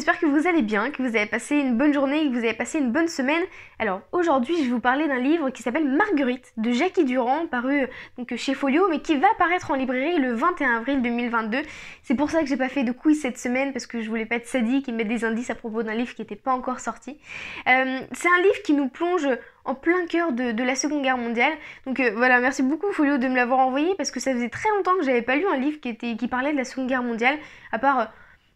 j'espère que vous allez bien, que vous avez passé une bonne journée, que vous avez passé une bonne semaine. Alors aujourd'hui, je vais vous parler d'un livre qui s'appelle Marguerite de Jackie Durand, paru donc chez Folio, mais qui va apparaître en librairie le 21 avril 2022. C'est pour ça que j'ai pas fait de quiz cette semaine parce que je voulais pas être sadique et mettre des indices à propos d'un livre qui n'était pas encore sorti. Euh, c'est un livre qui nous plonge en plein cœur de, la Seconde Guerre mondiale. Donc euh, voilà, merci beaucoup Folio de me l'avoir envoyé parce que ça faisait très longtemps que j'avais pas lu un livre qui, était, qui parlait de la Seconde Guerre mondiale, à part euh,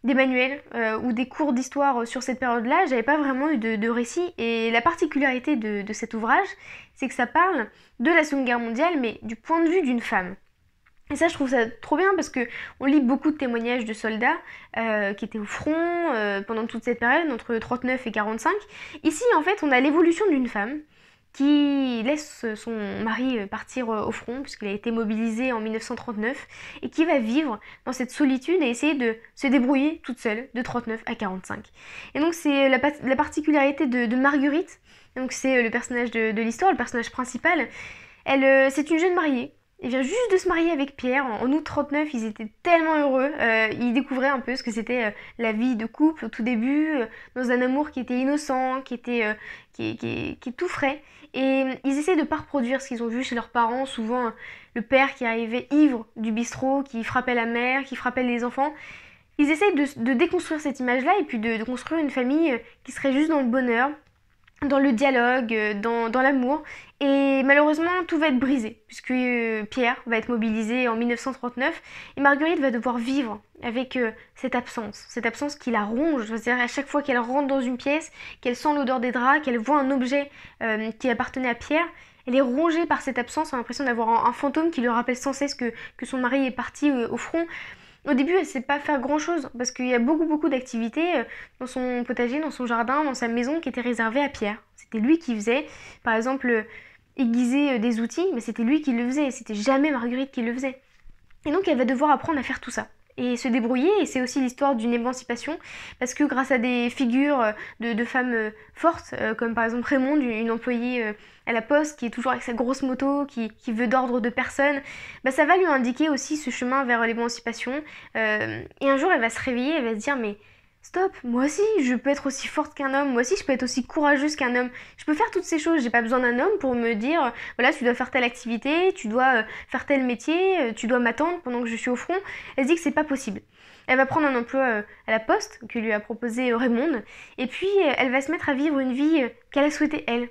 des manuels euh, ou des cours d'histoire euh, sur cette période-là, j'avais pas vraiment eu de, récits. récit. Et la particularité de, cet ouvrage, c'est que ça parle de la Seconde Guerre mondiale, mais du point de vue d'une femme. Et ça, je trouve ça trop bien parce que on lit beaucoup de témoignages de soldats euh, qui étaient au front pendant toute cette période, entre 39 et 45. Ici, en fait, on a l'évolution d'une femme qui laisse son mari euh, partir euh, au front, puisqu'il a été mobilisé en 1939, et qui va vivre dans cette solitude et essayer de se débrouiller toute seule de 39 à 45. Et donc c'est euh, la, particularité de, Marguerite, donc c'est le personnage de, de l'histoire, le personnage principal, elle, c'est une jeune mariée il vient juste de se marier avec Pierre. En, août 39, ils étaient tellement heureux. Euh, ils découvraient un peu ce que c'était euh, la vie de couple au tout début, euh, dans un amour qui était innocent, qui était qui, qui, tout frais. Et ils essaient de ne pas reproduire ce qu'ils ont vu chez leurs parents. Souvent, le père qui arrivait ivre du bistrot, qui frappait la mère, qui frappait les enfants. Ils essayent de, déconstruire cette image-là et puis de, de construire une famille qui serait juste dans le bonheur, dans le dialogue, euh, dans, l'amour. Et malheureusement, tout va être brisé, puisque euh, Pierre va être mobilisé en 1939 et Marguerite va devoir vivre avec euh, cette absence, cette absence qui la ronge. je à dire à chaque fois qu'elle rentre dans une pièce, qu'elle sent l'odeur des draps, qu'elle voit un objet qui appartenait à Pierre, elle est rongée par cette absence, Elle a l'impression d'avoir un, fantôme qui lui rappelle sans cesse que, que son mari est parti au front. Au début, elle sait pas faire grand chose parce qu'il y a beaucoup, beaucoup d'activités euh, dans son potager, dans son jardin, dans sa maison qui étaient réservées à Pierre. C'était lui qui faisait. Par exemple, euh, aiguiser euh, des outils, mais c'était lui qui le faisait. C'était jamais Marguerite qui le faisait. Et donc, elle va devoir apprendre à faire tout ça et se débrouiller. Et c'est aussi l'histoire d'une émancipation, parce que grâce à des figures euh, de, femmes euh, fortes, euh, comme par exemple Raymond, une employée à la poste qui est toujours avec sa grosse moto, qui, veut d'ordre de personne, bah, ça va lui indiquer aussi ce chemin vers l'émancipation. et un jour, elle va se réveiller, elle va se dire, mais Stop, moi aussi, je peux être aussi forte qu'un homme, moi aussi, je peux être aussi courageuse qu'un homme. Je peux faire toutes ces choses, j'ai pas besoin d'un homme pour me dire euh, voilà, tu dois faire telle activité, tu dois euh, faire tel métier, euh, tu dois m'attendre pendant que je suis au front. Elle se dit que c'est pas possible. Elle va prendre un emploi à la poste que lui a proposé Raymond et puis elle va se mettre à vivre une vie qu'elle a souhaitée elle,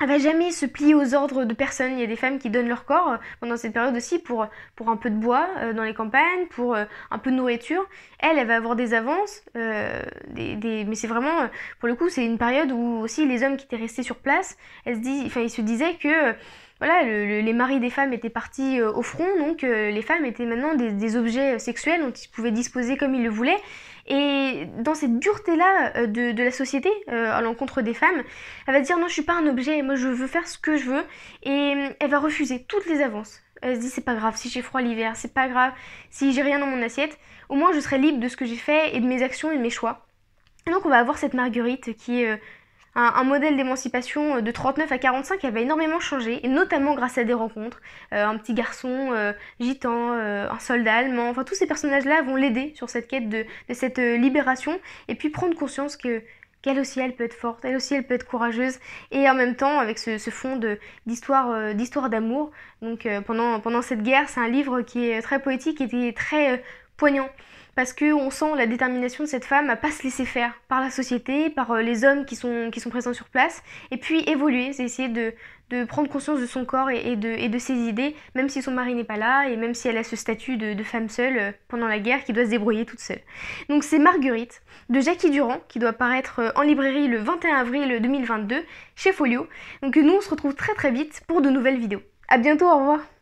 elle va jamais se plier aux ordres de personne. Il y a des femmes qui donnent leur corps euh, pendant cette période aussi pour, euh, pour un peu de bois euh, dans les campagnes, pour un peu de nourriture. Elle, elle va avoir des avances, des, mais c'est vraiment, pour le coup, c'est une période où aussi les hommes qui étaient restés sur place, elles se enfin, ils se disaient que voilà, les maris des femmes étaient partis euh, au front, donc euh, les femmes étaient maintenant des, objets euh, sexuels dont ils pouvaient disposer comme ils le voulaient. Et dans cette dureté-là de, la société à l'encontre des femmes, elle va dire non, je suis pas un objet, moi je veux faire ce que je veux, et elle va refuser toutes les avances. Elle se dit c'est pas grave si j'ai froid l'hiver, c'est pas grave si j'ai rien dans mon assiette, au moins je serai libre de ce que j'ai fait et de mes actions et de mes choix. Et donc on va avoir cette Marguerite qui est un, modèle d'émancipation euh, de 39 à 45 qui avait énormément changé, et notamment grâce à des rencontres. Euh, un petit garçon, euh, gitan, un soldat allemand, enfin tous ces personnages-là vont l'aider sur cette quête de, cette libération, et puis prendre conscience que qu'elle aussi elle peut être forte, elle aussi elle peut être courageuse, et en même temps avec ce, fond d'histoire d'histoire d'amour. Donc pendant, pendant cette guerre, c'est un livre qui est très poétique qui est très poignant parce qu'on sent la détermination de cette femme à pas se laisser faire par la société, par euh, les hommes qui sont, qui sont présents sur place, et puis évoluer, c'est essayer de, prendre conscience de son corps et, de, ses idées, même si son mari n'est pas là, et même si elle a ce statut de, de, femme seule euh, pendant la guerre qui doit se débrouiller toute seule. Donc c'est Marguerite de Jackie Durand, qui doit paraître euh, en librairie le 21 avril 2022 chez Folio. Donc nous on se retrouve très très vite pour de nouvelles vidéos. A bientôt, au revoir